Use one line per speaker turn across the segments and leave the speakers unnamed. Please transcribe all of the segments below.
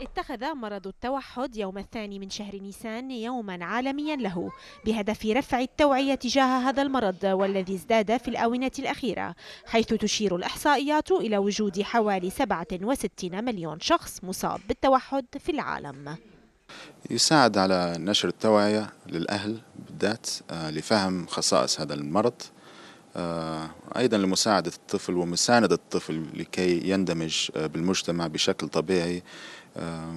اتخذ مرض التوحد يوم الثاني من شهر نيسان يوما عالميا له بهدف رفع التوعية تجاه هذا المرض والذي ازداد في الآونة الأخيرة حيث تشير الإحصائيات إلى وجود حوالي 67 مليون شخص مصاب بالتوحد في العالم
يساعد على نشر التوعية للأهل بالذات آه، لفهم خصائص هذا المرض آه، أيضا لمساعدة الطفل ومساندة الطفل لكي يندمج آه، بالمجتمع بشكل طبيعي آه،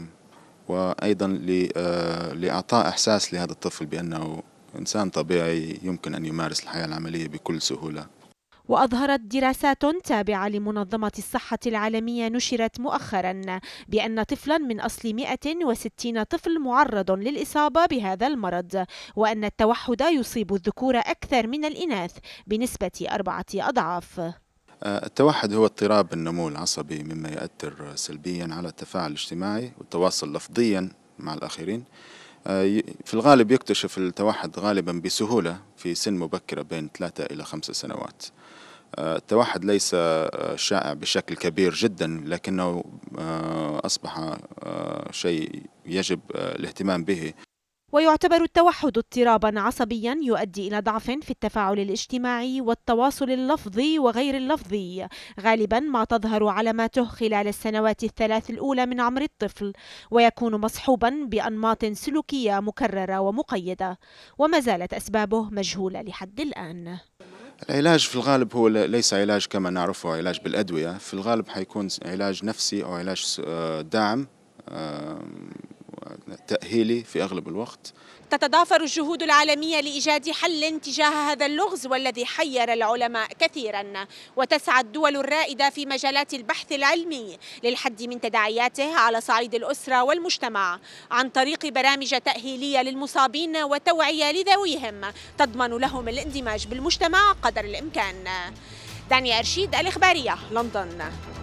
وأيضا آه، لإعطاء إحساس لهذا الطفل بأنه إنسان طبيعي يمكن أن يمارس الحياة العملية بكل سهولة
وأظهرت دراسات تابعة لمنظمة الصحة العالمية نشرت مؤخرا بأن طفلا من أصل 160 طفل معرض للإصابة بهذا المرض وأن التوحد يصيب الذكور أكثر من الإناث بنسبة أربعة أضعاف
آه، التوحد هو اضطراب النمو العصبي مما يؤثر سلبيا على التفاعل الاجتماعي والتواصل لفظيا مع الآخرين آه، في الغالب يكتشف التوحد غالبا بسهولة في سن مبكرة بين 3 إلى 5 سنوات آه، التوحد ليس آه، شائع بشكل كبير جدا لكنه آه، أصبح شيء يجب الاهتمام به
ويعتبر التوحد اضطرابا عصبيا يؤدي الى ضعف في التفاعل الاجتماعي والتواصل اللفظي وغير اللفظي غالبا ما تظهر علاماته خلال السنوات الثلاث الاولى من عمر الطفل ويكون مصحوبا بانماط سلوكيه مكرره ومقيده وما زالت اسبابه مجهوله لحد الان
العلاج في الغالب هو ليس علاج كما نعرفه علاج بالأدوية في الغالب حيكون علاج نفسي أو علاج آه، دعم تأهيلي في أغلب الوقت
تتضافر الجهود العالمية لإيجاد حل تجاه هذا اللغز والذي حير العلماء كثيرا وتسعى الدول الرائدة في مجالات البحث العلمي للحد من تداعياته على صعيد الأسرة والمجتمع عن طريق برامج تأهيلية للمصابين وتوعية لذويهم تضمن لهم الاندماج بالمجتمع قدر الإمكان دانيا أرشيد الإخبارية لندن